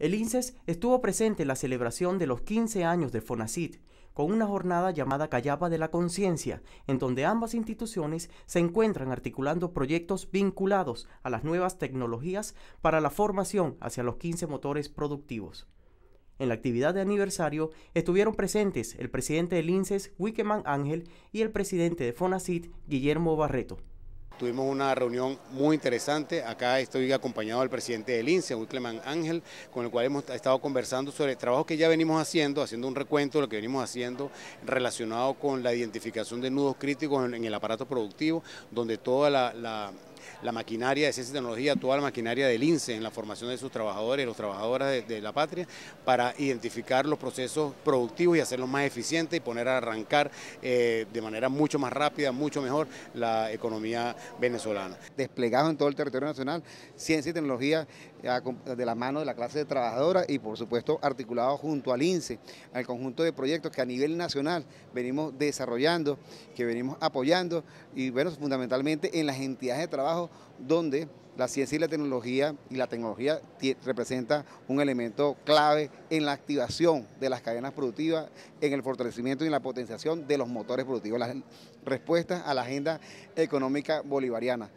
El INSES e estuvo presente en la celebración de los 15 años de FONACIT, con una jornada llamada "Callaba de la Conciencia, en donde ambas instituciones se encuentran articulando proyectos vinculados a las nuevas tecnologías para la formación hacia los 15 motores productivos. En la actividad de aniversario estuvieron presentes el presidente del INSES, e Wickeman Ángel, y el presidente de FONACIT, Guillermo Barreto. Tuvimos una reunión muy interesante. Acá estoy acompañado del presidente del INSE, Wilcleman Ángel, con el cual hemos estado conversando sobre el trabajo que ya venimos haciendo, haciendo un recuento de lo que venimos haciendo relacionado con la identificación de nudos críticos en, el aparato productivo, donde toda la la maquinaria de ciencia y tecnología, actual la maquinaria del INSE en la formación de sus trabajadores, y los trabajadoras de, la patria, para identificar los procesos productivos y hacerlos más eficientes y poner a arrancar eh, de manera mucho más rápida, mucho mejor la economía venezolana. Desplegado en todo el territorio nacional, ciencia y tecnología eh, de la mano de la clase de trabajadora y por supuesto articulado junto al INSE, al conjunto de proyectos que a nivel nacional venimos desarrollando, que venimos apoyando y bueno, fundamentalmente en las entidades de trabajo donde la ciencia y la tecnología, y la tecnología representa un elemento clave en la activación de las cadenas productivas, en el fortalecimiento y en la potenciación de los motores productivos, las respuestas a la agenda económica bolivariana.